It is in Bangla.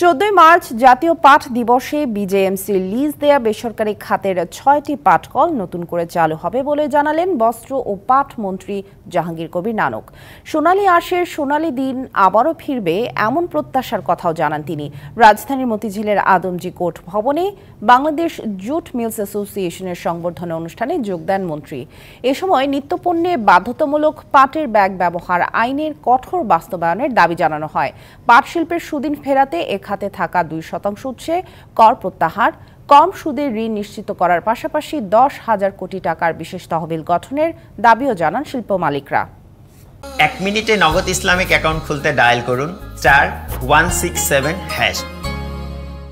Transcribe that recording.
চোদ্দই মার্চ জাতীয় পাঠ দিবসে বিজেএমসি লিজ দেয়া বেসরকারি খাতের ছয়টি পাটকল নতুন করে চালু হবে বলে জানালেন বস্ত্র ও পাঠ মন্ত্রী জাহাঙ্গীর কবির নানক সোনালী আশের সোনালী দিন আবারও ফিরবে এমন প্রত্যাশার কথাও জানান তিনি রাজধানীর মতিঝিলের আদমজি কোর্ট ভবনে বাংলাদেশ জুট মিলস অ্যাসোসিয়েশনের সংবর্ধনা অনুষ্ঠানে যোগ দেন মন্ত্রী এ সময় নিত্যপণ্যে বাধ্যতামূলক পাটের ব্যাগ ব্যবহার আইনের কঠোর বাস্তবায়নের দাবি জানানো হয় পাট শিল্পের সুদিন ফেরাতে এক খাতে থাকা দুই শতাংশ উৎসে কর প্রত্যাহার কম সুদে ঋণ নিশ্চিত করার পাশাপাশি দশ হাজার কোটি টাকার বিশেষ তহবিল গঠনের দাবিও জানান শিল্প মালিকরা এক মিনিটে নগদ ইসলামিক অ্যাকাউন্ট খুলতে ডায়াল করুন চার ওয়ান সিক্স সেভেন হ্যাশ